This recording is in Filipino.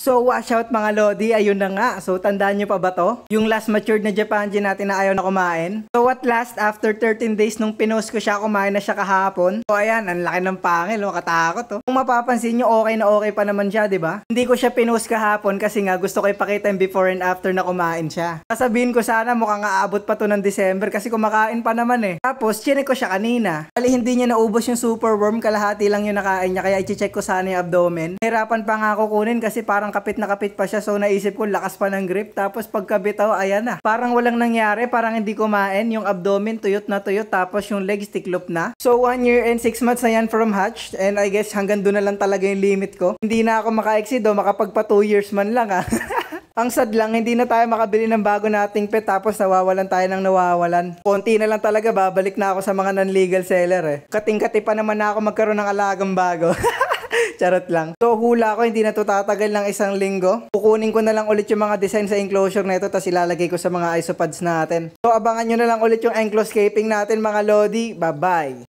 So watch out mga Lodi, ayun na nga. So tandaan nyo pa ba to? Yung last matured na Japanji natin na ayaw na kumain. So at last, after 13 days nung pinost ko siya, kumain na siya kahapon. So ayan, ang laki ng pangil, makatakot oh. Kung mapapansin nyo, okay na okay pa naman siya, di ba? Hindi ko siya pinost kahapon kasi nga gusto ko ipakita yung before and after na kumain siya. Sasabihin ko sana mukhang aabot pa to ng December kasi kumakain pa naman eh. Tapos, chinek ko siya kanina. Kali hindi niya naubos yung superworm, kalahati lang yung nakain niya kaya i-check ko sana yung abdomen. Hirapan pa nga kukunin kasi parang parang kapit na kapit pa siya. So naisip ko lakas pa ng grip. Tapos pagkabitaw, ayan na. Parang walang nangyari. Parang hindi kumain. Yung abdomen tuyot na tuyot. Tapos yung legs tiklop na. So 1 year and 6 months na yan from hatch. And I guess hanggang doon na lang talaga yung limit ko. Hindi na ako maka-exceed o oh. makapagpa 2 years man lang ah. Ang sad lang, hindi na tayo makabili ng bago nating pet tapos nawawalan tayo ng nawawalan. Konti na lang talaga, babalik na ako sa mga non-legal seller eh. Kating-kati pa naman na ako magkaroon ng alagang bago. Charot lang. So hula ko, hindi na to tatagal ng isang linggo. Kukunin ko na lang ulit yung mga design sa enclosure na ito tapos ilalagay ko sa mga isopods natin. So abangan nyo na lang ulit yung encloscaping natin mga Lodi. Bye-bye!